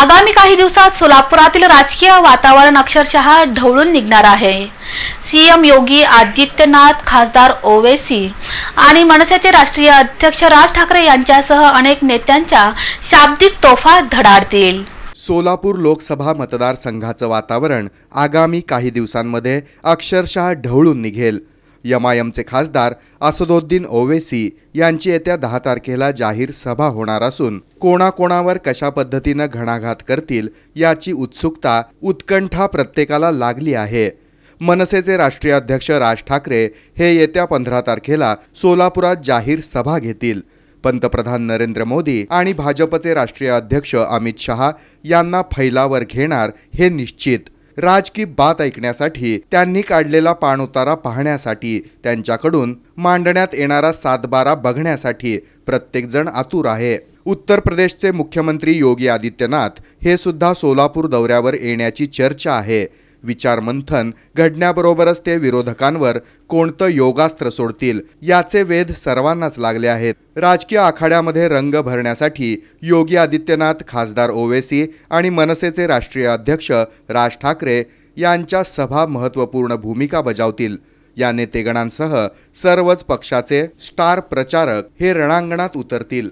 आगामी काही दिवसात सोलापुरातील राजकीय वातावरण अक्षरशः ढवळून निघणार आहे सीएम योगी आदित्यनाथ खासदार ओवेसी आणि मनसेचे राष्ट्रीय अध्यक्ष राज ठाकरे यांच्यासह अनेक नेत्यांच्या शाब्दिक तोफा धडाडतील सोलापूर लोकसभा मतदारसंघाचं वातावरण आगामी काही दिवसांमध्ये अक्षरशः ढवळून निघेल यमायमचे खासदार असदोद्दीन ओवेसी यांची येत्या दहा तारखेला जाहीर सभा होणार असून कोणाकोणावर कशा पद्धतीनं घणाघात करतील याची उत्सुकता उत्कंठा प्रत्येकाला लागली आहे मनसेचे राष्ट्रीय अध्यक्ष राज ठाकरे हे येत्या पंधरा तारखेला सोलापुरात जाहीर सभा घेतील पंतप्रधान नरेंद्र मोदी आणि भाजपचे राष्ट्रीय अध्यक्ष अमित शहा यांना फैलावर घेणार हे निश्चित की बात ऐकण्यासाठी त्यांनी काढलेला पाणउतारा पाहण्यासाठी त्यांच्याकडून मांडण्यात येणारा सातबारा बघण्यासाठी प्रत्येकजण आतुर आहे उत्तर प्रदेशचे मुख्यमंत्री योगी आदित्यनाथ हे सुद्धा सोलापूर दौऱ्यावर येण्याची चर्चा आहे विचारमंथन घडण्याबरोबरच ते विरोधकांवर कोणतं योगास्त्र सोडतील याचे वेध सर्वांनाच लागले आहेत राजकीय आखाड्यामध्ये रंग भरण्यासाठी योगी आदित्यनाथ खासदार ओवेसी आणि मनसेचे राष्ट्रीय अध्यक्ष राज ठाकरे यांच्या सभा महत्त्वपूर्ण भूमिका बजावतील या नेतेगणांसह सर्वच पक्षाचे स्टार प्रचारक हे रणांगणात उतरतील